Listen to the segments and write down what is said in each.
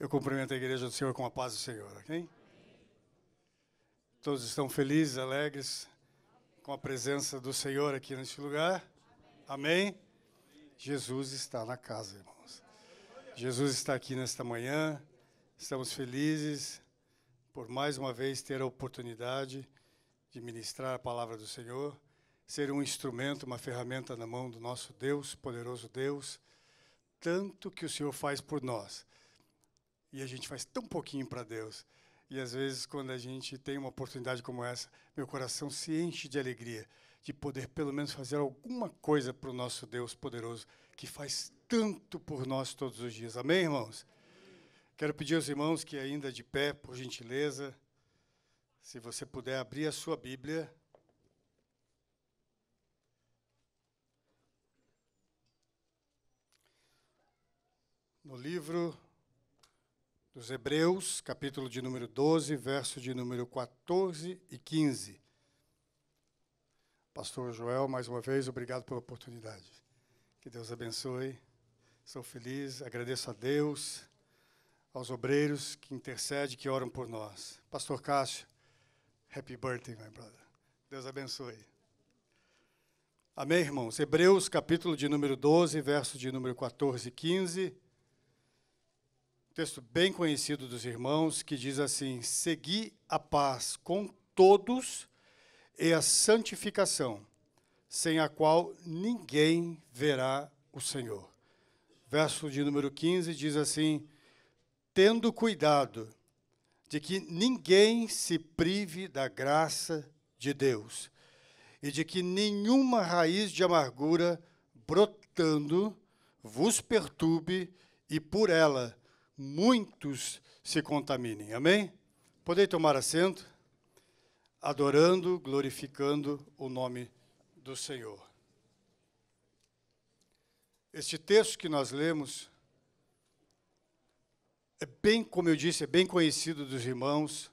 Eu cumprimento a igreja do Senhor com a paz do Senhor, ok? Todos estão felizes, alegres com a presença do Senhor aqui neste lugar? Amém? Amém? Jesus está na casa, irmãos. Jesus está aqui nesta manhã. Estamos felizes por mais uma vez ter a oportunidade de ministrar a palavra do Senhor, ser um instrumento, uma ferramenta na mão do nosso Deus, poderoso Deus, tanto que o Senhor faz por nós e a gente faz tão pouquinho para Deus. E às vezes, quando a gente tem uma oportunidade como essa, meu coração se enche de alegria de poder pelo menos fazer alguma coisa para o nosso Deus poderoso que faz tanto por nós todos os dias. Amém, irmãos? Quero pedir aos irmãos que ainda de pé, por gentileza, se você puder abrir a sua Bíblia. No livro dos Hebreus, capítulo de número 12, verso de número 14 e 15. Pastor Joel, mais uma vez, obrigado pela oportunidade. Que Deus abençoe. Sou feliz, agradeço a Deus, aos obreiros que intercedem, que oram por nós. Pastor Cássio, happy birthday, my brother. Deus abençoe. Amém, irmãos? Hebreus, capítulo de número 12, verso de número 14 e 15 texto bem conhecido dos irmãos, que diz assim: Segui a paz com todos e a santificação, sem a qual ninguém verá o Senhor. Verso de número 15 diz assim: Tendo cuidado de que ninguém se prive da graça de Deus, e de que nenhuma raiz de amargura brotando vos perturbe e por ela muitos se contaminem. Amém? Podem tomar assento, adorando, glorificando o nome do Senhor. Este texto que nós lemos é bem, como eu disse, é bem conhecido dos irmãos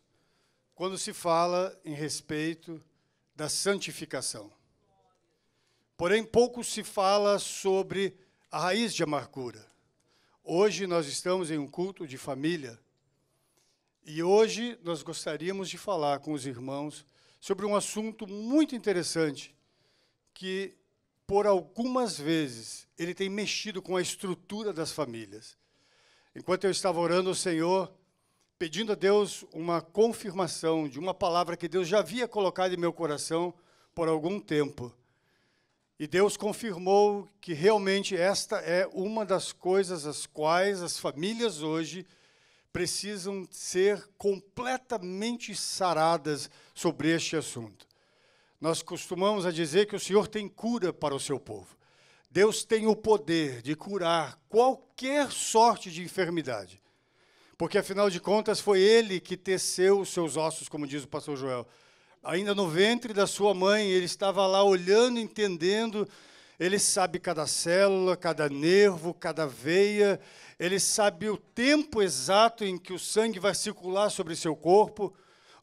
quando se fala em respeito da santificação. Porém, pouco se fala sobre a raiz de amargura Hoje nós estamos em um culto de família e hoje nós gostaríamos de falar com os irmãos sobre um assunto muito interessante que, por algumas vezes, ele tem mexido com a estrutura das famílias. Enquanto eu estava orando ao Senhor, pedindo a Deus uma confirmação de uma palavra que Deus já havia colocado em meu coração por algum tempo. E Deus confirmou que realmente esta é uma das coisas as quais as famílias hoje precisam ser completamente saradas sobre este assunto. Nós costumamos a dizer que o Senhor tem cura para o seu povo. Deus tem o poder de curar qualquer sorte de enfermidade. Porque afinal de contas foi ele que teceu os seus ossos, como diz o pastor Joel ainda no ventre da sua mãe, ele estava lá olhando, entendendo. Ele sabe cada célula, cada nervo, cada veia. Ele sabe o tempo exato em que o sangue vai circular sobre seu corpo.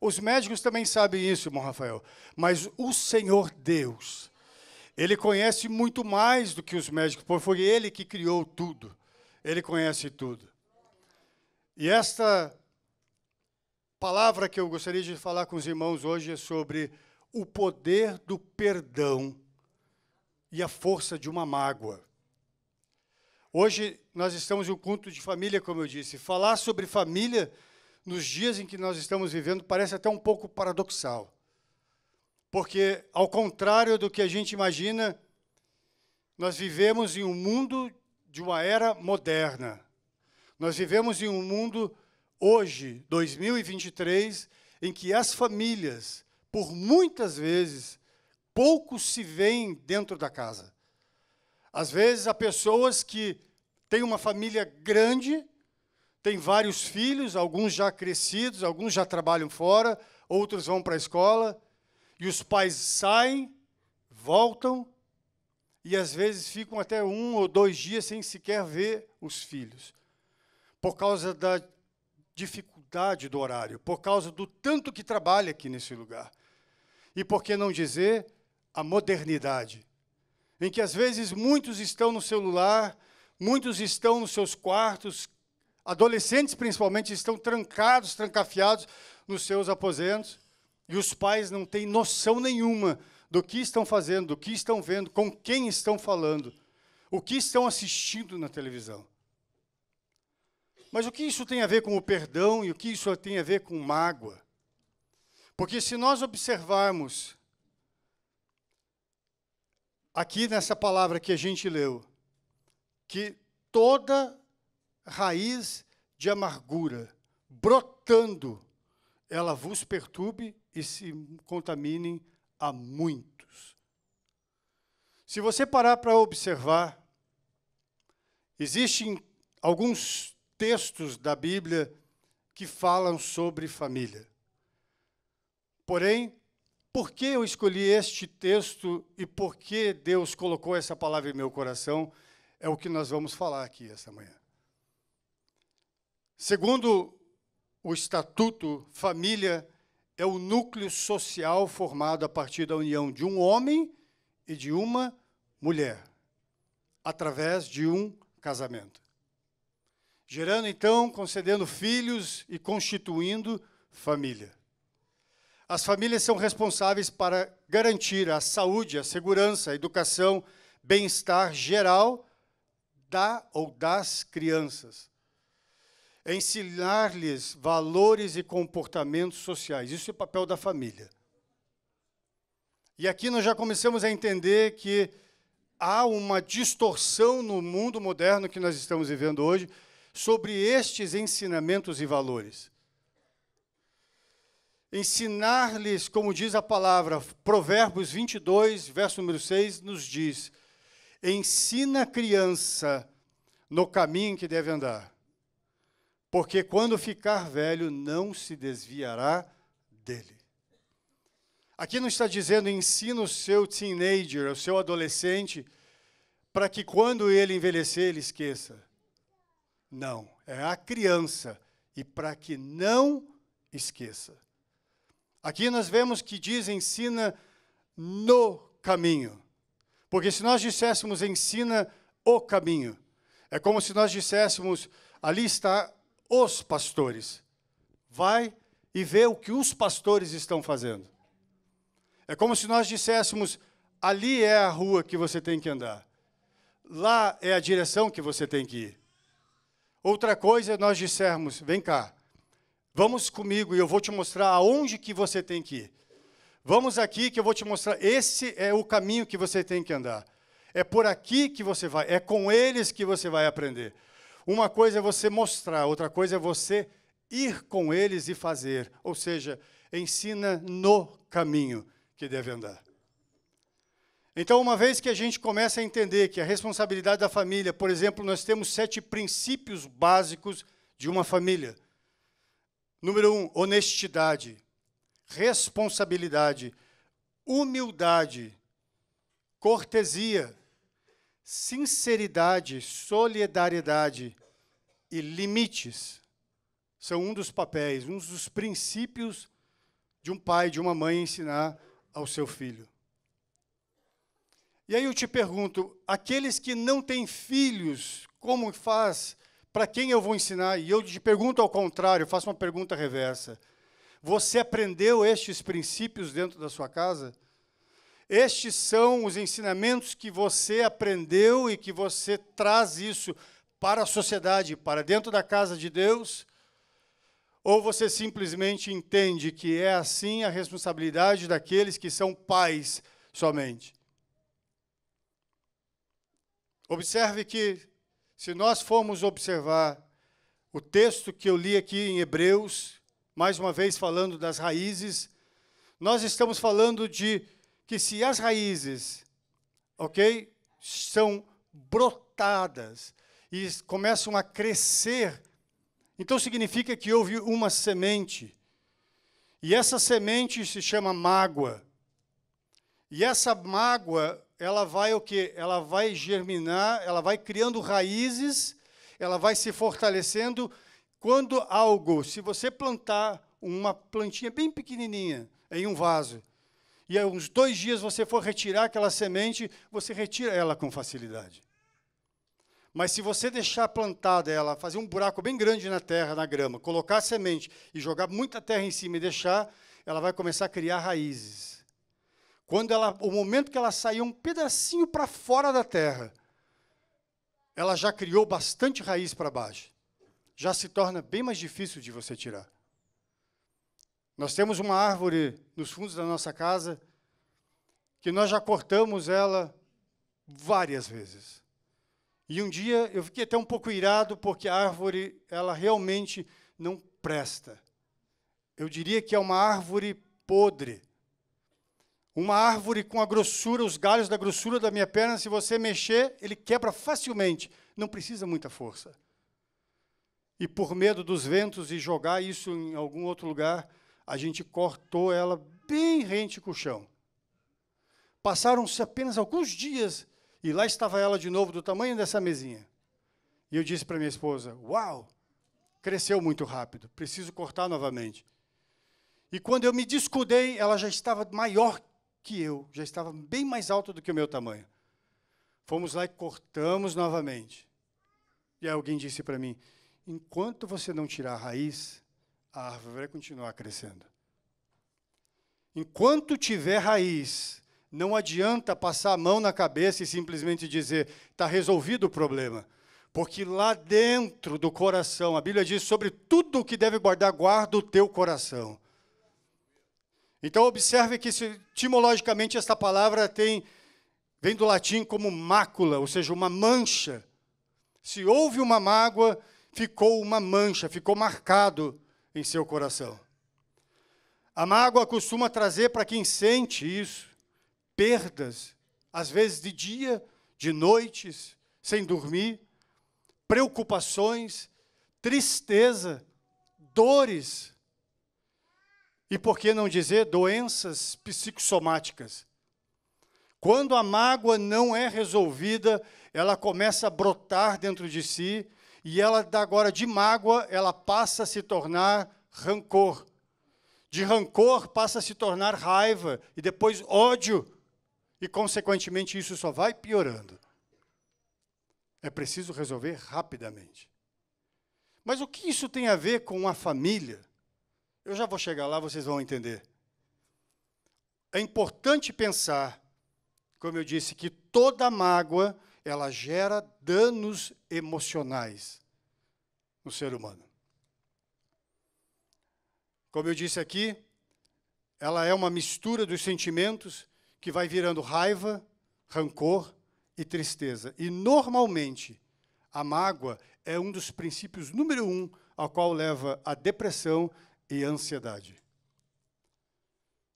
Os médicos também sabem isso, irmão Rafael. Mas o Senhor Deus, ele conhece muito mais do que os médicos, porque foi ele que criou tudo. Ele conhece tudo. E esta palavra que eu gostaria de falar com os irmãos hoje é sobre o poder do perdão e a força de uma mágoa. Hoje nós estamos em um culto de família, como eu disse. Falar sobre família nos dias em que nós estamos vivendo parece até um pouco paradoxal. Porque, ao contrário do que a gente imagina, nós vivemos em um mundo de uma era moderna. Nós vivemos em um mundo hoje, 2023, em que as famílias, por muitas vezes, pouco se veem dentro da casa. Às vezes, há pessoas que têm uma família grande, têm vários filhos, alguns já crescidos, alguns já trabalham fora, outros vão para a escola, e os pais saem, voltam, e às vezes ficam até um ou dois dias sem sequer ver os filhos, por causa da dificuldade do horário, por causa do tanto que trabalha aqui nesse lugar. E por que não dizer a modernidade, em que às vezes muitos estão no celular, muitos estão nos seus quartos, adolescentes principalmente estão trancados, trancafiados nos seus aposentos, e os pais não têm noção nenhuma do que estão fazendo, do que estão vendo, com quem estão falando, o que estão assistindo na televisão. Mas o que isso tem a ver com o perdão e o que isso tem a ver com mágoa? Porque se nós observarmos aqui nessa palavra que a gente leu, que toda raiz de amargura brotando, ela vos perturbe e se contaminem a muitos. Se você parar para observar, existem alguns textos da Bíblia que falam sobre família. Porém, por que eu escolhi este texto e por que Deus colocou essa palavra em meu coração é o que nós vamos falar aqui essa manhã. Segundo o estatuto, família é o núcleo social formado a partir da união de um homem e de uma mulher, através de um casamento gerando então, concedendo filhos e constituindo família. As famílias são responsáveis para garantir a saúde, a segurança, a educação, bem-estar geral da ou das crianças. Ensinar-lhes valores e comportamentos sociais. Isso é o papel da família. E aqui nós já começamos a entender que há uma distorção no mundo moderno que nós estamos vivendo hoje, sobre estes ensinamentos e valores. Ensinar-lhes, como diz a palavra, Provérbios 22, verso número 6, nos diz: ensina a criança no caminho que deve andar, porque quando ficar velho não se desviará dele. Aqui não está dizendo ensina o seu teenager, o seu adolescente, para que quando ele envelhecer ele esqueça. Não, é a criança. E para que não esqueça. Aqui nós vemos que diz ensina no caminho. Porque se nós disséssemos ensina o caminho, é como se nós disséssemos ali está os pastores. Vai e vê o que os pastores estão fazendo. É como se nós disséssemos ali é a rua que você tem que andar. Lá é a direção que você tem que ir. Outra coisa é nós dissermos, vem cá, vamos comigo e eu vou te mostrar aonde que você tem que ir. Vamos aqui que eu vou te mostrar, esse é o caminho que você tem que andar. É por aqui que você vai, é com eles que você vai aprender. Uma coisa é você mostrar, outra coisa é você ir com eles e fazer, ou seja, ensina no caminho que deve andar. Então, uma vez que a gente começa a entender que a responsabilidade da família, por exemplo, nós temos sete princípios básicos de uma família. Número um, honestidade, responsabilidade, humildade, cortesia, sinceridade, solidariedade e limites são um dos papéis, um dos princípios de um pai, de uma mãe ensinar ao seu filho. E aí eu te pergunto, aqueles que não têm filhos, como faz? Para quem eu vou ensinar? E eu te pergunto ao contrário, faço uma pergunta reversa. Você aprendeu estes princípios dentro da sua casa? Estes são os ensinamentos que você aprendeu e que você traz isso para a sociedade, para dentro da casa de Deus? Ou você simplesmente entende que é assim a responsabilidade daqueles que são pais somente? Observe que, se nós formos observar o texto que eu li aqui em Hebreus, mais uma vez falando das raízes, nós estamos falando de que se as raízes, ok, são brotadas e começam a crescer, então significa que houve uma semente. E essa semente se chama mágoa. E essa mágoa ela vai o que Ela vai germinar, ela vai criando raízes, ela vai se fortalecendo quando algo, se você plantar uma plantinha bem pequenininha em um vaso, e a uns dois dias você for retirar aquela semente, você retira ela com facilidade. Mas se você deixar plantada ela, fazer um buraco bem grande na terra, na grama, colocar a semente e jogar muita terra em cima e deixar, ela vai começar a criar raízes. Quando ela, o momento que ela saiu um pedacinho para fora da terra, ela já criou bastante raiz para baixo. Já se torna bem mais difícil de você tirar. Nós temos uma árvore nos fundos da nossa casa que nós já cortamos ela várias vezes. E um dia eu fiquei até um pouco irado porque a árvore ela realmente não presta. Eu diria que é uma árvore podre. Uma árvore com a grossura, os galhos da grossura da minha perna, se você mexer, ele quebra facilmente. Não precisa muita força. E por medo dos ventos e jogar isso em algum outro lugar, a gente cortou ela bem rente com o chão. Passaram-se apenas alguns dias e lá estava ela de novo, do tamanho dessa mesinha. E eu disse para minha esposa: Uau, cresceu muito rápido, preciso cortar novamente. E quando eu me descuidei, ela já estava maior que eu, já estava bem mais alto do que o meu tamanho. Fomos lá e cortamos novamente. E aí alguém disse para mim: enquanto você não tirar a raiz, a árvore vai continuar crescendo. Enquanto tiver raiz, não adianta passar a mão na cabeça e simplesmente dizer: está resolvido o problema. Porque lá dentro do coração, a Bíblia diz sobre tudo o que deve guardar, guarda o teu coração. Então, observe que etimologicamente esta palavra tem, vem do latim como mácula, ou seja, uma mancha. Se houve uma mágoa, ficou uma mancha, ficou marcado em seu coração. A mágoa costuma trazer para quem sente isso perdas, às vezes de dia, de noites, sem dormir, preocupações, tristeza, dores, e por que não dizer doenças psicossomáticas. Quando a mágoa não é resolvida, ela começa a brotar dentro de si e ela agora de mágoa, ela passa a se tornar rancor. De rancor passa a se tornar raiva e depois ódio e consequentemente isso só vai piorando. É preciso resolver rapidamente. Mas o que isso tem a ver com a família? Eu já vou chegar lá, vocês vão entender. É importante pensar, como eu disse, que toda mágoa ela gera danos emocionais no ser humano. Como eu disse aqui, ela é uma mistura dos sentimentos que vai virando raiva, rancor e tristeza. E normalmente a mágoa é um dos princípios número um ao qual leva a depressão e ansiedade.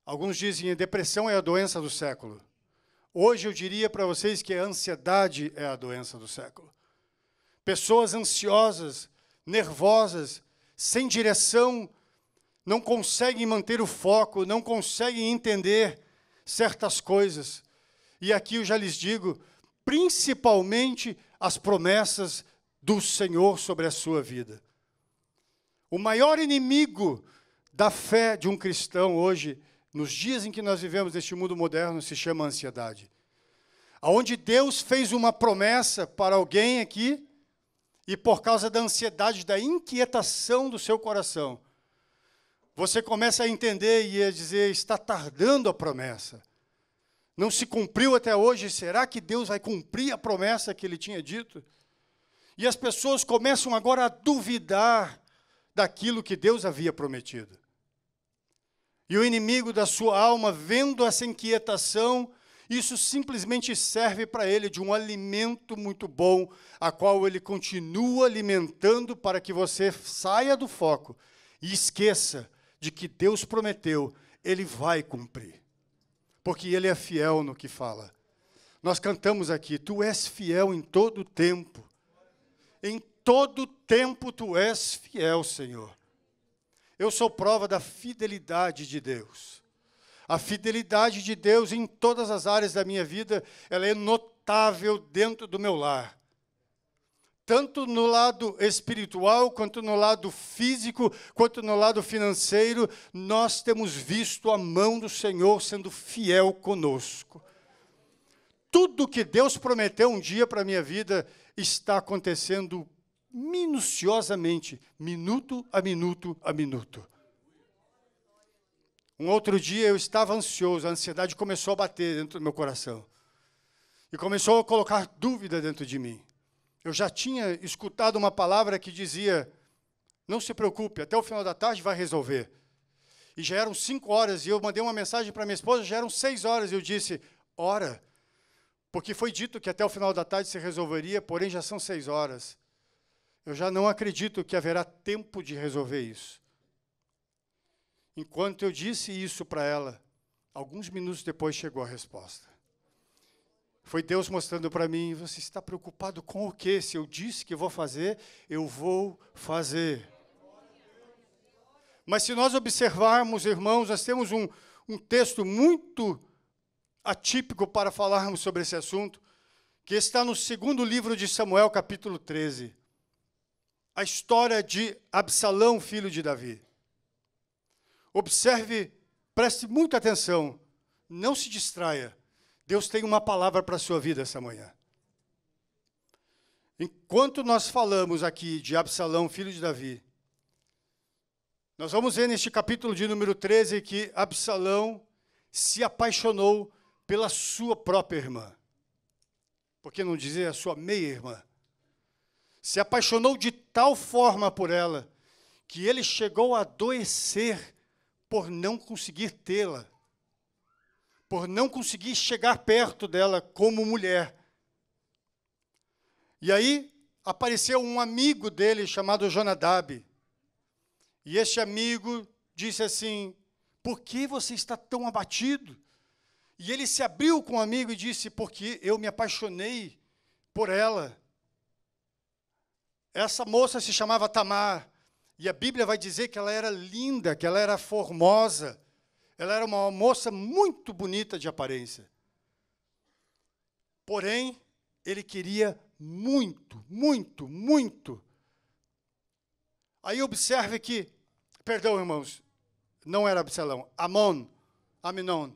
Alguns dizem que depressão é a doença do século. Hoje eu diria para vocês que a ansiedade é a doença do século. Pessoas ansiosas, nervosas, sem direção, não conseguem manter o foco, não conseguem entender certas coisas. E aqui eu já lhes digo, principalmente as promessas do Senhor sobre a sua vida. O maior inimigo da fé de um cristão hoje, nos dias em que nós vivemos neste mundo moderno, se chama ansiedade. Aonde Deus fez uma promessa para alguém aqui, e por causa da ansiedade, da inquietação do seu coração, você começa a entender e a dizer: está tardando a promessa. Não se cumpriu até hoje, será que Deus vai cumprir a promessa que ele tinha dito? E as pessoas começam agora a duvidar daquilo que Deus havia prometido. E o inimigo da sua alma, vendo essa inquietação, isso simplesmente serve para ele de um alimento muito bom, a qual ele continua alimentando para que você saia do foco e esqueça de que Deus prometeu, ele vai cumprir. Porque ele é fiel no que fala. Nós cantamos aqui: Tu és fiel em todo o tempo. Em todo tempo tu és fiel, Senhor. Eu sou prova da fidelidade de Deus. A fidelidade de Deus em todas as áreas da minha vida, ela é notável dentro do meu lar. Tanto no lado espiritual, quanto no lado físico, quanto no lado financeiro, nós temos visto a mão do Senhor sendo fiel conosco. Tudo que Deus prometeu um dia para a minha vida está acontecendo minuciosamente, minuto a minuto a minuto. Um outro dia eu estava ansioso, a ansiedade começou a bater dentro do meu coração. E começou a colocar dúvida dentro de mim. Eu já tinha escutado uma palavra que dizia: não se preocupe, até o final da tarde vai resolver. E já eram cinco horas, e eu mandei uma mensagem para minha esposa, já eram seis horas, e eu disse: ora, porque foi dito que até o final da tarde se resolveria, porém já são seis horas. Eu já não acredito que haverá tempo de resolver isso. Enquanto eu disse isso para ela, alguns minutos depois chegou a resposta. Foi Deus mostrando para mim: você está preocupado com o quê? Se eu disse que vou fazer, eu vou fazer. Mas se nós observarmos, irmãos, nós temos um, um texto muito atípico para falarmos sobre esse assunto, que está no segundo livro de Samuel, capítulo 13 a história de Absalão, filho de Davi. Observe, preste muita atenção, não se distraia. Deus tem uma palavra para a sua vida essa manhã. Enquanto nós falamos aqui de Absalão, filho de Davi, nós vamos ver neste capítulo de número 13 que Absalão se apaixonou pela sua própria irmã. Por que não dizer a sua meia-irmã? se apaixonou de tal forma por ela que ele chegou a adoecer por não conseguir tê-la, por não conseguir chegar perto dela como mulher. E aí apareceu um amigo dele chamado Jonadab. E esse amigo disse assim: Por que você está tão abatido? E ele se abriu com o amigo e disse: Porque eu me apaixonei por ela essa moça se chamava Tamar. E a Bíblia vai dizer que ela era linda, que ela era formosa. Ela era uma moça muito bonita de aparência. Porém, ele queria muito, muito, muito. Aí observe que, perdão, irmãos, não era Absalão, Amon, Aminon.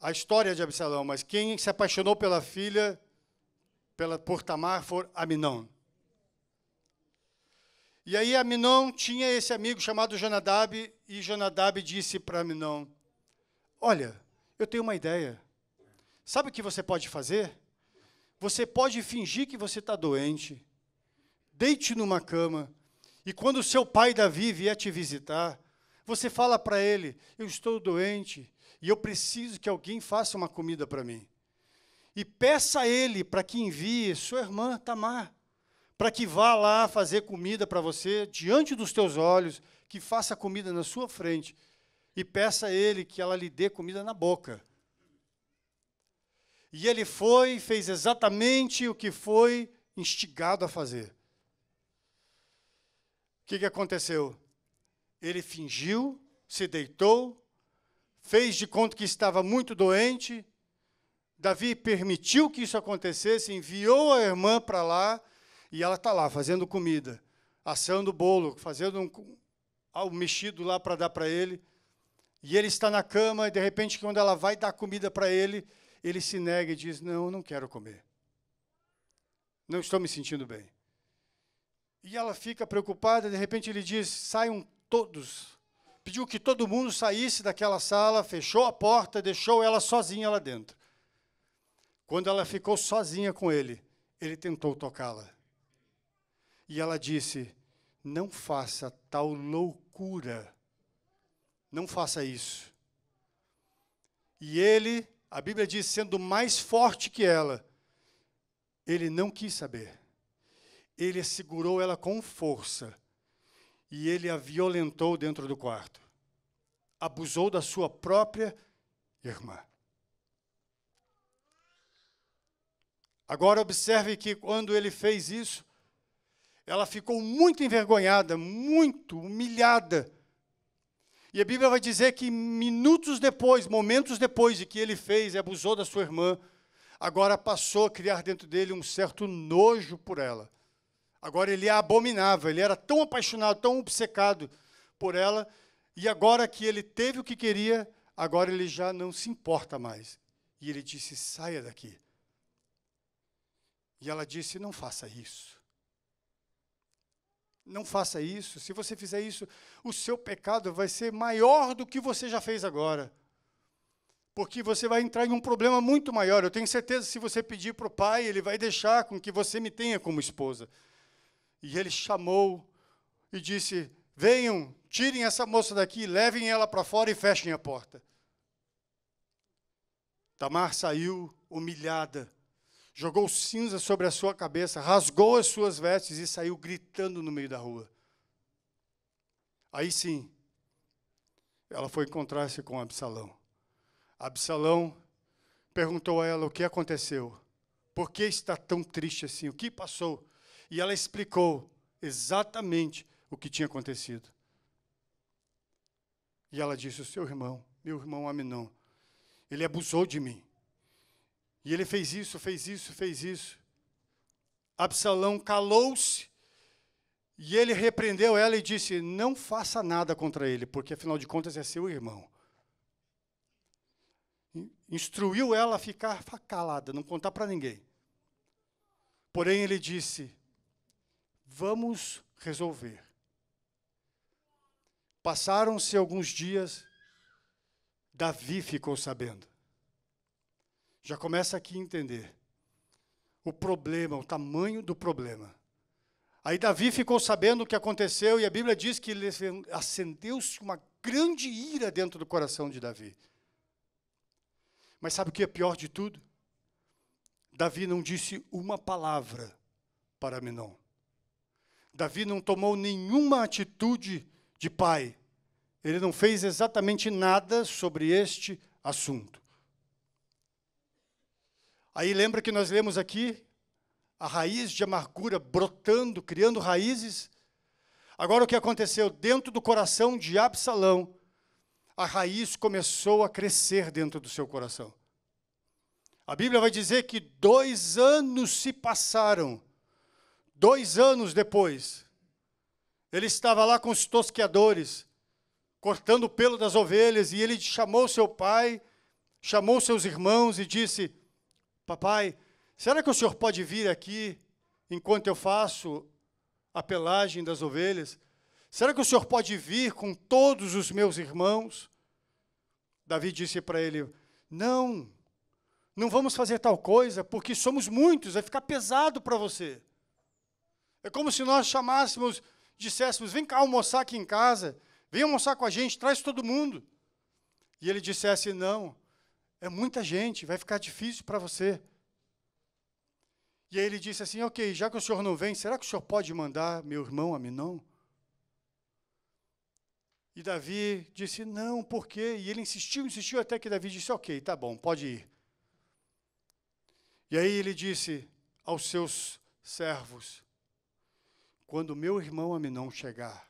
A história de Absalão, mas quem se apaixonou pela filha pela, por Tamar Aminon. E aí Aminon tinha esse amigo chamado Jonadab, e Jonadab disse para Aminon, olha, eu tenho uma ideia. Sabe o que você pode fazer? Você pode fingir que você está doente, deite numa cama, e quando seu pai Davi vier te visitar, você fala para ele: Eu estou doente e eu preciso que alguém faça uma comida para mim e peça a ele para que envie sua irmã Tamar, para que vá lá fazer comida para você diante dos teus olhos, que faça comida na sua frente, e peça a ele que ela lhe dê comida na boca. E ele foi, fez exatamente o que foi instigado a fazer. O que, que aconteceu? Ele fingiu, se deitou, fez de conta que estava muito doente, Davi permitiu que isso acontecesse, enviou a irmã para lá e ela está lá fazendo comida, assando bolo, fazendo um, um mexido lá para dar para ele. E ele está na cama e de repente quando ela vai dar comida para ele, ele se nega e diz: "Não, não quero comer. Não estou me sentindo bem." E ela fica preocupada, de repente ele diz: "Saiam todos." Pediu que todo mundo saísse daquela sala, fechou a porta, deixou ela sozinha lá dentro. Quando ela ficou sozinha com ele, ele tentou tocá-la. E ela disse: Não faça tal loucura. Não faça isso. E ele, a Bíblia diz, sendo mais forte que ela, ele não quis saber. Ele segurou ela com força e ele a violentou dentro do quarto. Abusou da sua própria irmã. Agora, observe que quando ele fez isso, ela ficou muito envergonhada, muito humilhada. E a Bíblia vai dizer que minutos depois, momentos depois de que ele fez e abusou da sua irmã, agora passou a criar dentro dele um certo nojo por ela. Agora ele a abominava, ele era tão apaixonado, tão obcecado por ela, e agora que ele teve o que queria, agora ele já não se importa mais. E ele disse: saia daqui. E ela disse: Não faça isso. Não faça isso. Se você fizer isso, o seu pecado vai ser maior do que você já fez agora. Porque você vai entrar em um problema muito maior. Eu tenho certeza que se você pedir para o pai, ele vai deixar com que você me tenha como esposa. E ele chamou e disse: Venham, tirem essa moça daqui, levem ela para fora e fechem a porta. Tamar saiu humilhada jogou cinza sobre a sua cabeça, rasgou as suas vestes e saiu gritando no meio da rua. Aí sim, ela foi encontrar-se com Absalão. Absalão perguntou a ela o que aconteceu, por que está tão triste assim, o que passou. E ela explicou exatamente o que tinha acontecido. E ela disse: O seu irmão, meu irmão Aminon, ele abusou de mim. E ele fez isso, fez isso, fez isso. Absalão calou-se e ele repreendeu ela e disse: Não faça nada contra ele, porque afinal de contas é seu irmão. Instruiu ela a ficar calada, não contar para ninguém. Porém, ele disse: Vamos resolver. Passaram-se alguns dias, Davi ficou sabendo já começa aqui a entender o problema, o tamanho do problema. Aí Davi ficou sabendo o que aconteceu e a Bíblia diz que acendeu-se uma grande ira dentro do coração de Davi. Mas sabe o que é pior de tudo? Davi não disse uma palavra para Menon. Davi não tomou nenhuma atitude de pai. Ele não fez exatamente nada sobre este assunto. Aí lembra que nós lemos aqui a raiz de amargura brotando, criando raízes. Agora o que aconteceu? Dentro do coração de Absalão, a raiz começou a crescer dentro do seu coração. A Bíblia vai dizer que dois anos se passaram. Dois anos depois, ele estava lá com os tosqueadores, cortando o pelo das ovelhas, e ele chamou seu pai, chamou seus irmãos e disse: Papai, será que o senhor pode vir aqui enquanto eu faço a pelagem das ovelhas? Será que o senhor pode vir com todos os meus irmãos? Davi disse para ele: Não, não vamos fazer tal coisa, porque somos muitos, vai ficar pesado para você. É como se nós chamássemos, disséssemos: Vem cá almoçar aqui em casa, vem almoçar com a gente, traz todo mundo. E ele dissesse: Não, é muita gente, vai ficar difícil para você. E aí ele disse assim: Ok, já que o senhor não vem, será que o senhor pode mandar meu irmão a E Davi disse: Não, por quê? E ele insistiu, insistiu, até que Davi disse: Ok, tá bom, pode ir. E aí ele disse aos seus servos: Quando meu irmão Aminon chegar,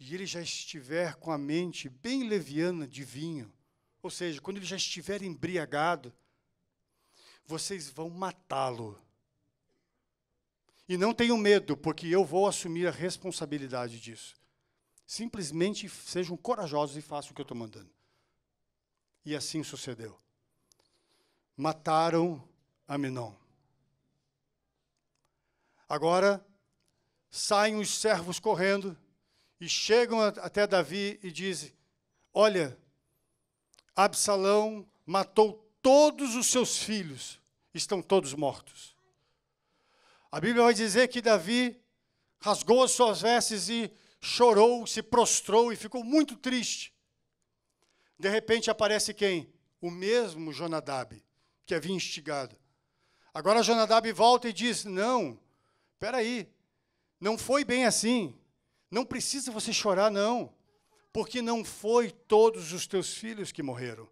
e ele já estiver com a mente bem leviana de vinho, ou seja, quando ele já estiver embriagado, vocês vão matá-lo. E não tenham medo, porque eu vou assumir a responsabilidade disso. Simplesmente sejam corajosos e façam o que eu estou mandando. E assim sucedeu. Mataram Aminon. Agora saem os servos correndo e chegam até Davi e dizem: Olha, Absalão matou todos os seus filhos, estão todos mortos. A Bíblia vai dizer que Davi rasgou as suas vestes e chorou, se prostrou e ficou muito triste. De repente aparece quem? O mesmo Jonadab, que havia instigado. Agora Jonadab volta e diz: Não, peraí, não foi bem assim. Não precisa você chorar, não porque não foi todos os teus filhos que morreram.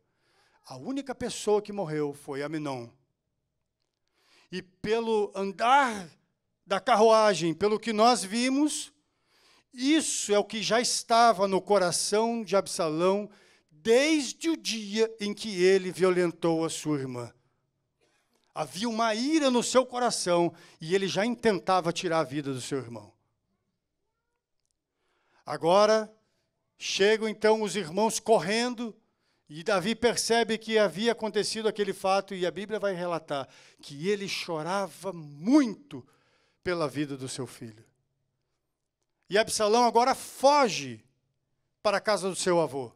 A única pessoa que morreu foi Aminon. E pelo andar da carruagem, pelo que nós vimos, isso é o que já estava no coração de Absalão desde o dia em que ele violentou a sua irmã. Havia uma ira no seu coração e ele já intentava tirar a vida do seu irmão. Agora, Chegam então os irmãos correndo e Davi percebe que havia acontecido aquele fato e a Bíblia vai relatar que ele chorava muito pela vida do seu filho. E Absalão agora foge para a casa do seu avô.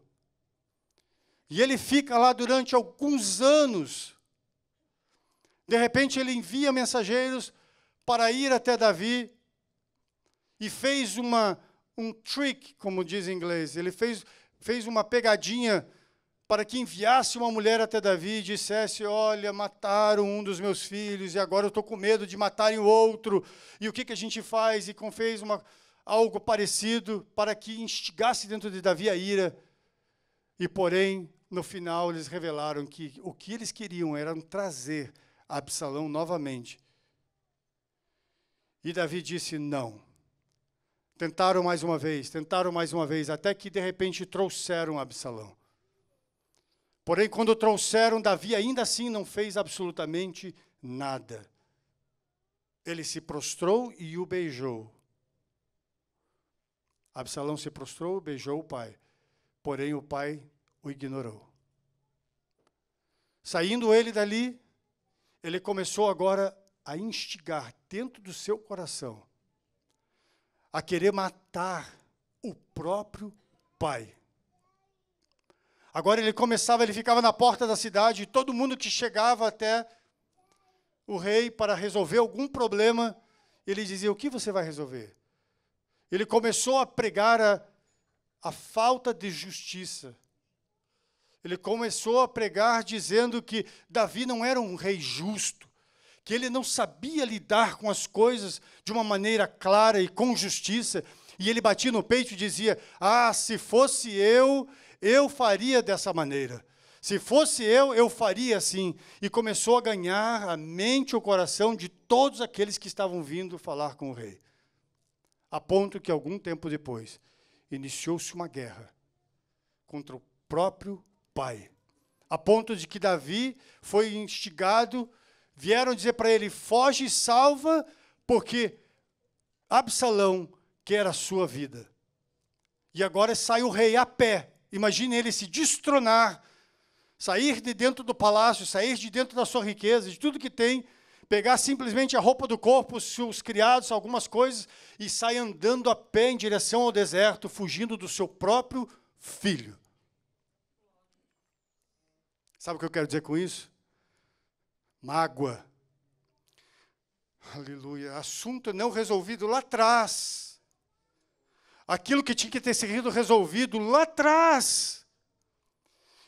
E ele fica lá durante alguns anos. De repente ele envia mensageiros para ir até Davi e fez uma um trick, como diz em inglês. Ele fez, fez uma pegadinha para que enviasse uma mulher até Davi e dissesse: Olha, mataram um dos meus filhos e agora eu estou com medo de matarem o outro. E o que, que a gente faz? E fez uma, algo parecido para que instigasse dentro de Davi a ira. E, porém, no final, eles revelaram que o que eles queriam era trazer Absalão novamente. E Davi disse: Não, Tentaram mais uma vez, tentaram mais uma vez, até que de repente trouxeram Absalão. Porém, quando trouxeram Davi, ainda assim não fez absolutamente nada. Ele se prostrou e o beijou. Absalão se prostrou, beijou o pai. Porém, o pai o ignorou. Saindo ele dali, ele começou agora a instigar dentro do seu coração a querer matar o próprio pai. Agora ele começava, ele ficava na porta da cidade e todo mundo que chegava até o rei para resolver algum problema, ele dizia: O que você vai resolver? Ele começou a pregar a, a falta de justiça. Ele começou a pregar dizendo que Davi não era um rei justo que ele não sabia lidar com as coisas de uma maneira clara e com justiça, e ele batia no peito e dizia: Ah, se fosse eu, eu faria dessa maneira. Se fosse eu, eu faria assim. E começou a ganhar a mente e o coração de todos aqueles que estavam vindo falar com o rei. A ponto que, algum tempo depois, iniciou-se uma guerra contra o próprio pai. A ponto de que Davi foi instigado vieram dizer para ele: foge e salva, porque Absalão quer a sua vida. E agora sai o rei a pé. Imagine ele se destronar, sair de dentro do palácio, sair de dentro da sua riqueza, de tudo que tem, pegar simplesmente a roupa do corpo, os seus criados, algumas coisas, e sai andando a pé em direção ao deserto, fugindo do seu próprio filho. Sabe o que eu quero dizer com isso? mágoa. Aleluia. Assunto não resolvido lá atrás. Aquilo que tinha que ter sido resolvido lá atrás.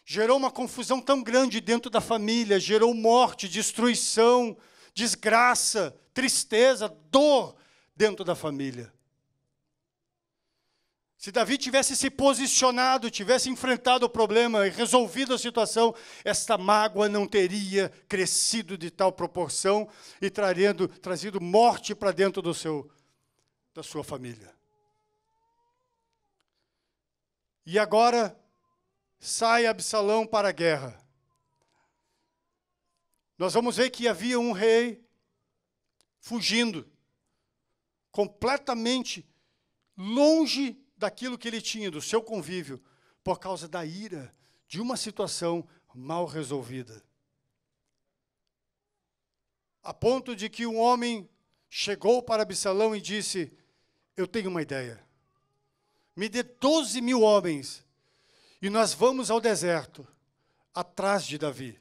Gerou uma confusão tão grande dentro da família, gerou morte, destruição, desgraça, tristeza, dor dentro da família. Se Davi tivesse se posicionado, tivesse enfrentado o problema e resolvido a situação, esta mágoa não teria crescido de tal proporção e trarendo, trazido morte para dentro do seu, da sua família. E agora sai Absalão para a guerra. Nós vamos ver que havia um rei fugindo, completamente longe daquilo que ele tinha, do seu convívio, por causa da ira de uma situação mal resolvida. A ponto de que um homem chegou para Absalão e disse: Eu tenho uma ideia. Me dê 12 mil homens e nós vamos ao deserto, atrás de Davi.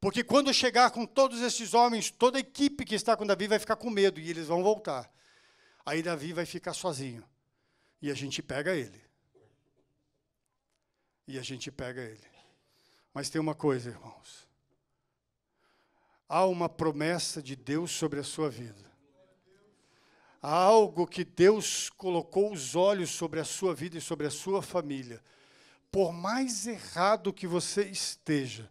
Porque quando chegar com todos esses homens, toda a equipe que está com Davi vai ficar com medo e eles vão voltar. Aí Davi vai ficar sozinho. E a gente pega ele. E a gente pega ele. Mas tem uma coisa, irmãos. Há uma promessa de Deus sobre a sua vida. Há algo que Deus colocou os olhos sobre a sua vida e sobre a sua família. Por mais errado que você esteja,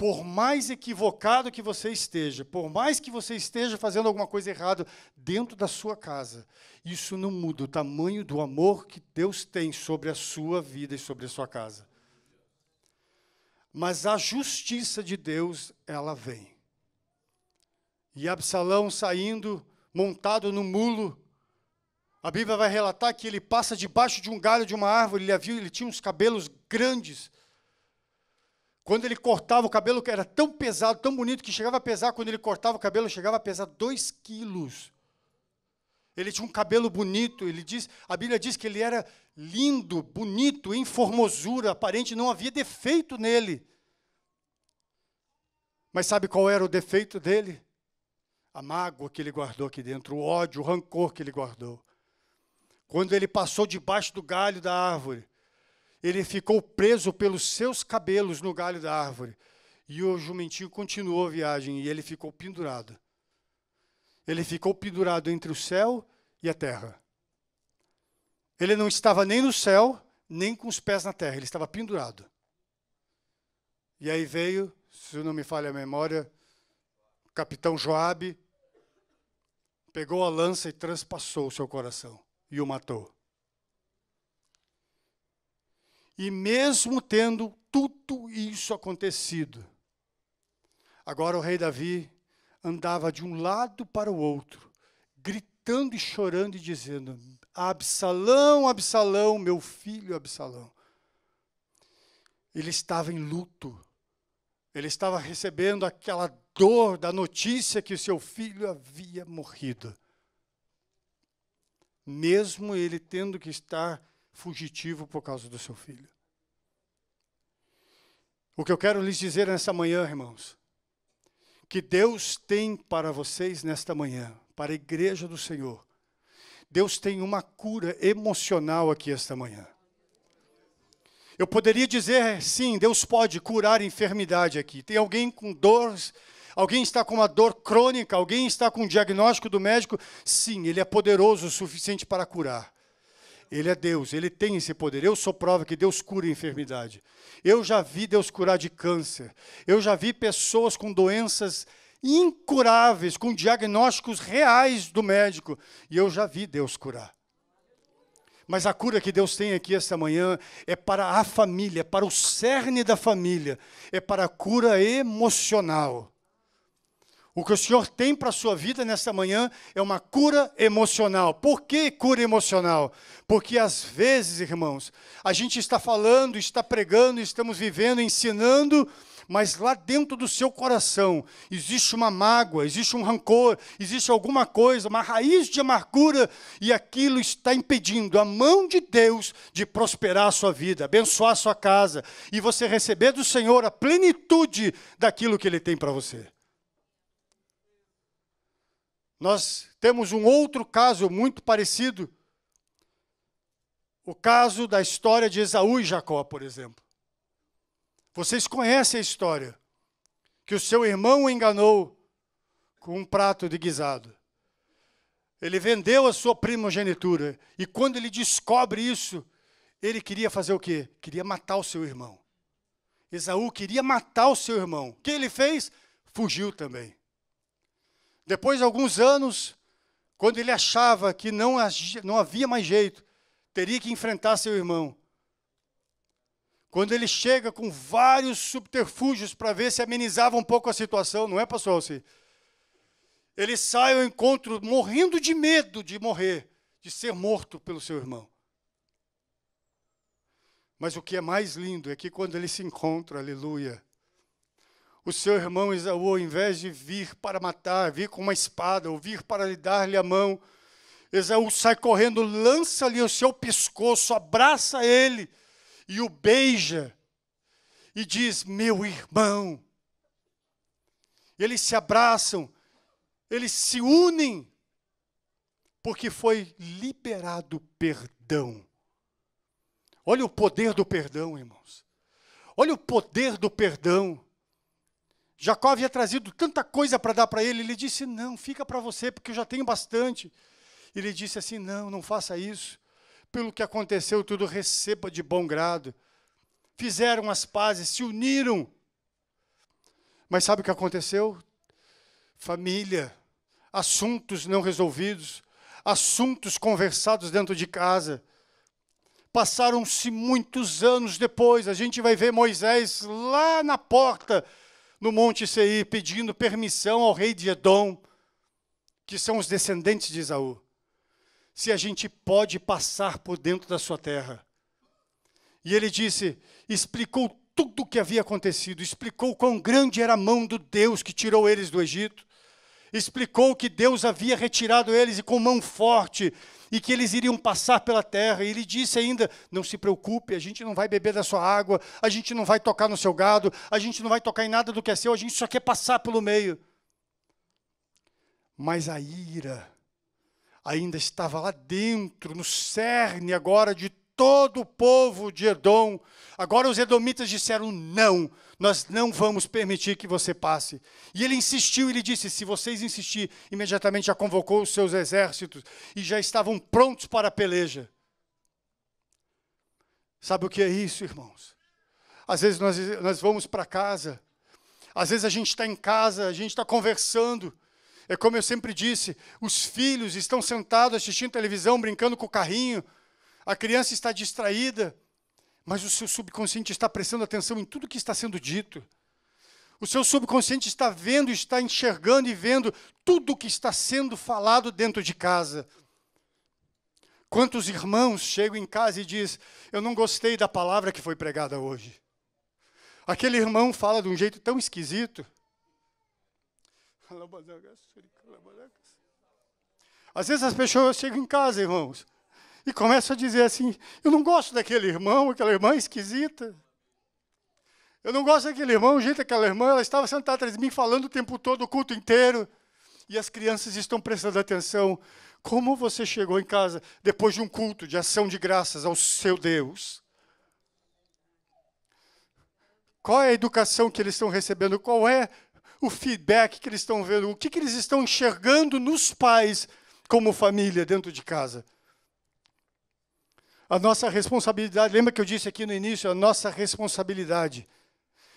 por mais equivocado que você esteja, por mais que você esteja fazendo alguma coisa errada dentro da sua casa, isso não muda o tamanho do amor que Deus tem sobre a sua vida e sobre a sua casa. Mas a justiça de Deus, ela vem. E Absalão saindo, montado no mulo, a Bíblia vai relatar que ele passa debaixo de um galho de uma árvore, ele, havia, ele tinha uns cabelos grandes, quando ele cortava o cabelo, que era tão pesado, tão bonito, que chegava a pesar, quando ele cortava o cabelo, chegava a pesar 2 quilos. Ele tinha um cabelo bonito, ele diz, a Bíblia diz que ele era lindo, bonito, em formosura, aparente, não havia defeito nele. Mas sabe qual era o defeito dele? A mágoa que ele guardou aqui dentro, o ódio, o rancor que ele guardou. Quando ele passou debaixo do galho da árvore, ele ficou preso pelos seus cabelos no galho da árvore. E o jumentinho continuou a viagem e ele ficou pendurado. Ele ficou pendurado entre o céu e a terra. Ele não estava nem no céu, nem com os pés na terra, ele estava pendurado. E aí veio, se não me falha a memória, o capitão Joabe, pegou a lança e transpassou o seu coração e o matou. E mesmo tendo tudo isso acontecido, agora o rei Davi andava de um lado para o outro, gritando e chorando e dizendo: Absalão, Absalão, meu filho Absalão. Ele estava em luto. Ele estava recebendo aquela dor da notícia que seu filho havia morrido. Mesmo ele tendo que estar fugitivo por causa do seu filho. O que eu quero lhes dizer nesta manhã, irmãos, que Deus tem para vocês nesta manhã, para a igreja do Senhor. Deus tem uma cura emocional aqui esta manhã. Eu poderia dizer, sim, Deus pode curar enfermidade aqui. Tem alguém com dores, alguém está com uma dor crônica, alguém está com um diagnóstico do médico? Sim, ele é poderoso o suficiente para curar. Ele é Deus, ele tem esse poder. Eu sou prova que Deus cura a enfermidade. Eu já vi Deus curar de câncer. Eu já vi pessoas com doenças incuráveis, com diagnósticos reais do médico. E eu já vi Deus curar. Mas a cura que Deus tem aqui esta manhã é para a família, é para o cerne da família, é para a cura emocional. O que o Senhor tem para a sua vida nesta manhã é uma cura emocional. Por que cura emocional? Porque às vezes, irmãos, a gente está falando, está pregando, estamos vivendo, ensinando, mas lá dentro do seu coração existe uma mágoa, existe um rancor, existe alguma coisa, uma raiz de amargura, e aquilo está impedindo a mão de Deus de prosperar a sua vida, abençoar a sua casa e você receber do Senhor a plenitude daquilo que Ele tem para você. Nós temos um outro caso muito parecido, o caso da história de Esaú e Jacó, por exemplo. Vocês conhecem a história que o seu irmão o enganou com um prato de guisado. Ele vendeu a sua primogenitura e quando ele descobre isso, ele queria fazer o quê? Queria matar o seu irmão. Esaú queria matar o seu irmão. O que ele fez? Fugiu também. Depois de alguns anos, quando ele achava que não, não havia mais jeito, teria que enfrentar seu irmão. Quando ele chega com vários subterfúgios para ver se amenizava um pouco a situação, não é, pastor Alci? Ele sai ao encontro morrendo de medo de morrer, de ser morto pelo seu irmão. Mas o que é mais lindo é que quando ele se encontra, aleluia, o seu irmão Esaú, ao invés de vir para matar, vir com uma espada, ou vir para lhe dar-lhe a mão, Esaú sai correndo, lança-lhe o seu pescoço, abraça ele e o beija, e diz: Meu irmão. Eles se abraçam, eles se unem, porque foi liberado perdão. Olha o poder do perdão, irmãos. Olha o poder do perdão. Jacó havia trazido tanta coisa para dar para ele, ele disse: Não, fica para você, porque eu já tenho bastante. Ele disse assim: Não, não faça isso. Pelo que aconteceu, tudo receba de bom grado. Fizeram as pazes, se uniram. Mas sabe o que aconteceu? Família, assuntos não resolvidos, assuntos conversados dentro de casa. Passaram-se muitos anos depois, a gente vai ver Moisés lá na porta no Monte Seir pedindo permissão ao rei de Edom, que são os descendentes de Esaú, se a gente pode passar por dentro da sua terra. E ele disse, explicou tudo o que havia acontecido, explicou quão grande era a mão do Deus que tirou eles do Egito, explicou que Deus havia retirado eles e com mão forte e que eles iriam passar pela terra. E ele disse ainda: Não se preocupe, a gente não vai beber da sua água, a gente não vai tocar no seu gado, a gente não vai tocar em nada do que é seu, a gente só quer passar pelo meio. Mas a ira ainda estava lá dentro, no cerne agora de todo o povo de Edom. Agora os edomitas disseram: não, nós não vamos permitir que você passe. E ele insistiu, ele disse: se vocês insistirem, imediatamente já convocou os seus exércitos e já estavam prontos para a peleja. Sabe o que é isso, irmãos? Às vezes nós, nós vamos para casa, às vezes a gente está em casa, a gente está conversando. É como eu sempre disse: os filhos estão sentados assistindo televisão, brincando com o carrinho a criança está distraída, mas o seu subconsciente está prestando atenção em tudo que está sendo dito. O seu subconsciente está vendo, está enxergando e vendo tudo o que está sendo falado dentro de casa. Quantos irmãos chegam em casa e diz: "Eu não gostei da palavra que foi pregada hoje". Aquele irmão fala de um jeito tão esquisito. Às vezes as pessoas chegam em casa, irmãos, e começa a dizer assim: eu não gosto daquele irmão, aquela irmã esquisita. Eu não gosto daquele irmão, o jeito daquela irmã, ela estava sentada atrás de mim falando o tempo todo, o culto inteiro. E as crianças estão prestando atenção. Como você chegou em casa depois de um culto de ação de graças ao seu Deus? Qual é a educação que eles estão recebendo? Qual é o feedback que eles estão vendo? O que, que eles estão enxergando nos pais como família dentro de casa? A nossa responsabilidade, lembra que eu disse aqui no início, a nossa responsabilidade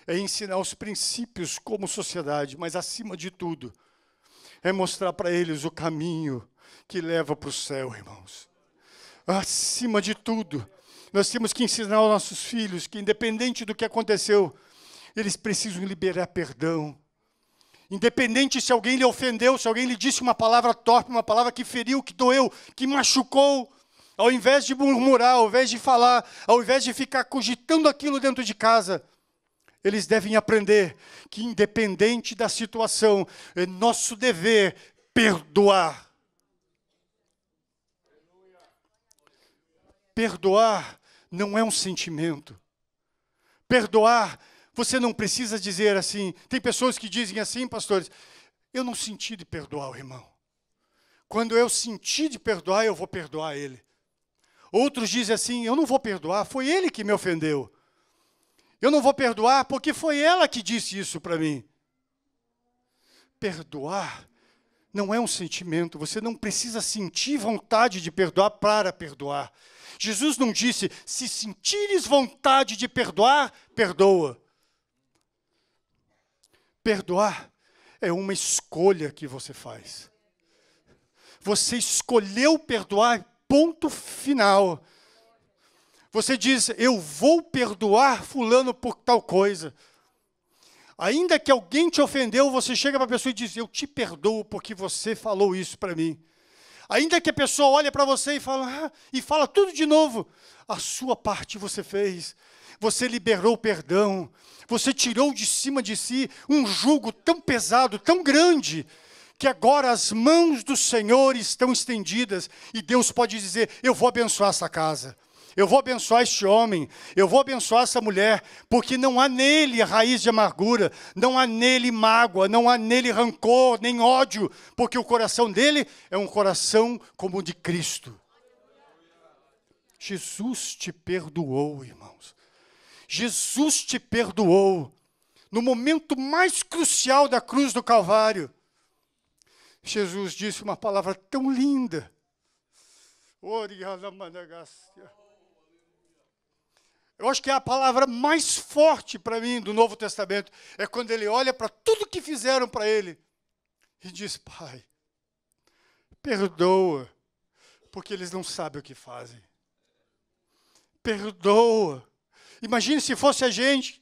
é ensinar os princípios como sociedade, mas acima de tudo, é mostrar para eles o caminho que leva para o céu, irmãos. Acima de tudo, nós temos que ensinar aos nossos filhos que, independente do que aconteceu, eles precisam liberar perdão. Independente se alguém lhe ofendeu, se alguém lhe disse uma palavra torpe, uma palavra que feriu, que doeu, que machucou, ao invés de murmurar, ao invés de falar, ao invés de ficar cogitando aquilo dentro de casa, eles devem aprender que, independente da situação, é nosso dever perdoar. Perdoar não é um sentimento. Perdoar, você não precisa dizer assim. Tem pessoas que dizem assim, pastores: eu não senti de perdoar o irmão. Quando eu senti de perdoar, eu vou perdoar ele. Outros dizem assim: eu não vou perdoar, foi ele que me ofendeu. Eu não vou perdoar porque foi ela que disse isso para mim. Perdoar não é um sentimento, você não precisa sentir vontade de perdoar para perdoar. Jesus não disse: se sentires vontade de perdoar, perdoa. Perdoar é uma escolha que você faz. Você escolheu perdoar ponto final. Você diz, eu vou perdoar fulano por tal coisa. Ainda que alguém te ofendeu, você chega para a pessoa e diz, eu te perdoo porque você falou isso para mim. Ainda que a pessoa olhe para você e fala, ah, e fala tudo de novo, a sua parte você fez. Você liberou o perdão. Você tirou de cima de si um jugo tão pesado, tão grande, que agora as mãos do Senhor estão estendidas e Deus pode dizer: Eu vou abençoar essa casa. Eu vou abençoar este homem, eu vou abençoar essa mulher, porque não há nele raiz de amargura, não há nele mágoa, não há nele rancor, nem ódio, porque o coração dele é um coração como o de Cristo. Jesus te perdoou, irmãos. Jesus te perdoou no momento mais crucial da cruz do Calvário. Jesus disse uma palavra tão linda. Eu acho que é a palavra mais forte para mim do Novo Testamento é quando ele olha para tudo que fizeram para ele e diz: Pai, perdoa, porque eles não sabem o que fazem. Perdoa. Imagine se fosse a gente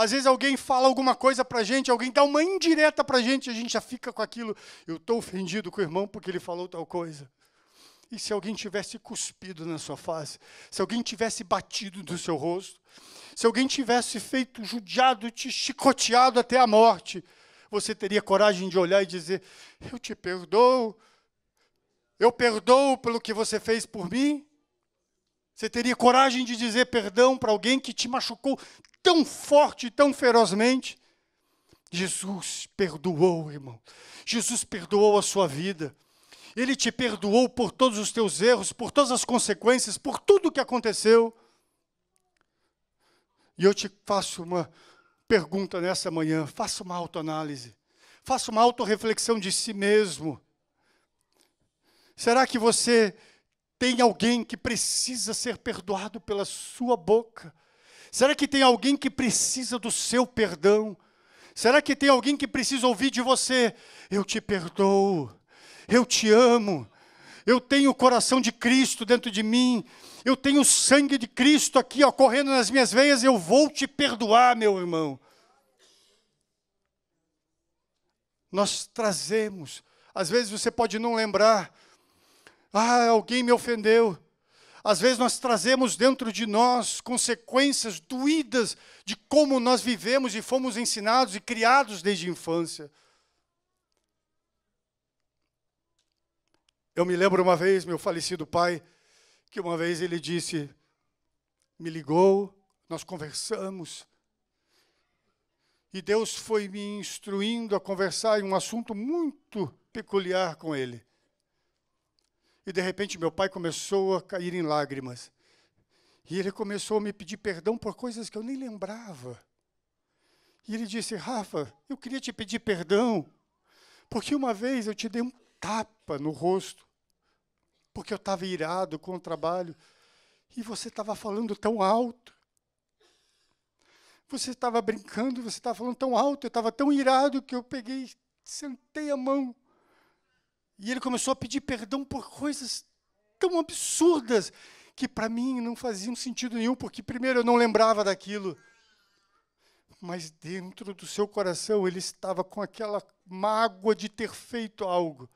às vezes alguém fala alguma coisa para a gente, alguém dá uma indireta para a gente, a gente já fica com aquilo. Eu estou ofendido com o irmão porque ele falou tal coisa. E se alguém tivesse cuspido na sua face, se alguém tivesse batido no seu rosto, se alguém tivesse feito judiado, te chicoteado até a morte, você teria coragem de olhar e dizer: Eu te perdoo, eu perdoo pelo que você fez por mim? Você teria coragem de dizer perdão para alguém que te machucou tão forte, tão ferozmente? Jesus perdoou, irmão. Jesus perdoou a sua vida. Ele te perdoou por todos os teus erros, por todas as consequências, por tudo o que aconteceu. E eu te faço uma pergunta nessa manhã, faça uma autoanálise, faça uma autorreflexão de si mesmo. Será que você tem alguém que precisa ser perdoado pela sua boca? Será que tem alguém que precisa do seu perdão? Será que tem alguém que precisa ouvir de você? Eu te perdoo, eu te amo, eu tenho o coração de Cristo dentro de mim, eu tenho o sangue de Cristo aqui ó, correndo nas minhas veias, eu vou te perdoar, meu irmão. Nós trazemos, às vezes você pode não lembrar, ah, alguém me ofendeu. Às vezes nós trazemos dentro de nós consequências doídas de como nós vivemos e fomos ensinados e criados desde a infância. Eu me lembro uma vez, meu falecido pai, que uma vez ele disse, me ligou, nós conversamos, e Deus foi me instruindo a conversar em um assunto muito peculiar com ele. E de repente meu pai começou a cair em lágrimas. E ele começou a me pedir perdão por coisas que eu nem lembrava. E ele disse: Rafa, eu queria te pedir perdão, porque uma vez eu te dei um tapa no rosto, porque eu estava irado com o trabalho, e você estava falando tão alto. Você estava brincando, você estava falando tão alto, eu estava tão irado que eu peguei, sentei a mão e ele começou a pedir perdão por coisas tão absurdas que para mim não faziam sentido nenhum, porque primeiro eu não lembrava daquilo. Mas dentro do seu coração ele estava com aquela mágoa de ter feito algo.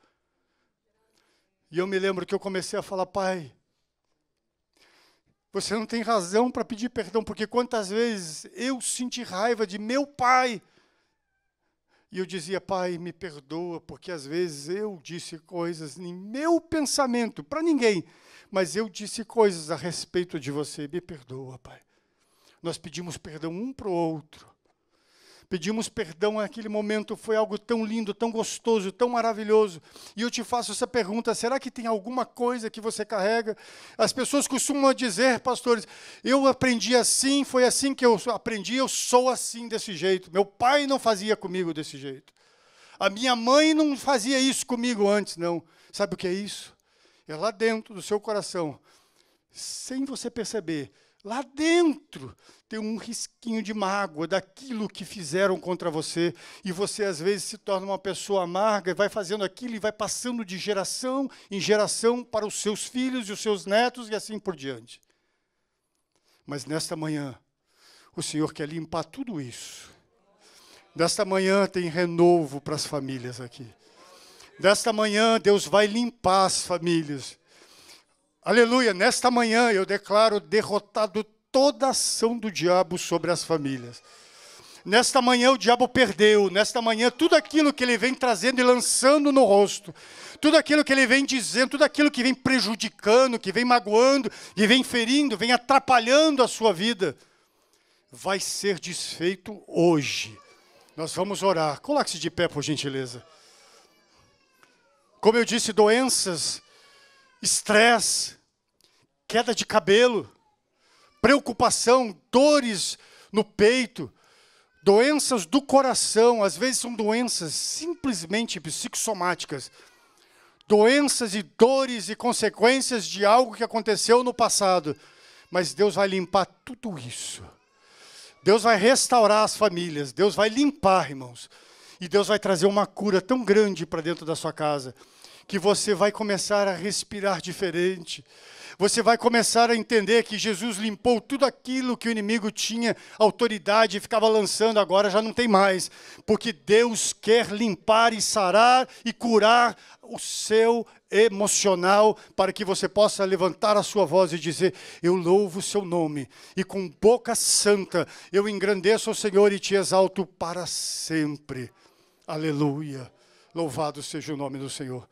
E eu me lembro que eu comecei a falar, pai, você não tem razão para pedir perdão, porque quantas vezes eu senti raiva de meu pai e eu dizia, Pai, me perdoa, porque às vezes eu disse coisas em meu pensamento, para ninguém, mas eu disse coisas a respeito de você, me perdoa, Pai. Nós pedimos perdão um para o outro. Pedimos perdão naquele momento, foi algo tão lindo, tão gostoso, tão maravilhoso. E eu te faço essa pergunta: será que tem alguma coisa que você carrega? As pessoas costumam dizer, pastores, eu aprendi assim, foi assim que eu aprendi, eu sou assim desse jeito. Meu pai não fazia comigo desse jeito. A minha mãe não fazia isso comigo antes, não. Sabe o que é isso? É lá dentro do seu coração, sem você perceber, Lá dentro tem um risquinho de mágoa daquilo que fizeram contra você. E você, às vezes, se torna uma pessoa amarga e vai fazendo aquilo e vai passando de geração em geração para os seus filhos e os seus netos e assim por diante. Mas nesta manhã, o Senhor quer limpar tudo isso. Desta manhã tem renovo para as famílias aqui. Desta manhã, Deus vai limpar as famílias. Aleluia, nesta manhã eu declaro derrotado toda ação do diabo sobre as famílias. Nesta manhã o diabo perdeu, nesta manhã tudo aquilo que ele vem trazendo e lançando no rosto, tudo aquilo que ele vem dizendo, tudo aquilo que vem prejudicando, que vem magoando e vem ferindo, vem atrapalhando a sua vida, vai ser desfeito hoje. Nós vamos orar. Coloque-se de pé, por gentileza. Como eu disse, doenças estresse, queda de cabelo, preocupação, dores no peito, doenças do coração, às vezes são doenças simplesmente psicossomáticas, doenças e dores e consequências de algo que aconteceu no passado. Mas Deus vai limpar tudo isso. Deus vai restaurar as famílias, Deus vai limpar, irmãos. E Deus vai trazer uma cura tão grande para dentro da sua casa que você vai começar a respirar diferente. Você vai começar a entender que Jesus limpou tudo aquilo que o inimigo tinha autoridade e ficava lançando, agora já não tem mais. Porque Deus quer limpar e sarar e curar o seu emocional para que você possa levantar a sua voz e dizer: Eu louvo o seu nome, e com boca santa eu engrandeço ao Senhor e te exalto para sempre. Aleluia. Louvado seja o nome do Senhor.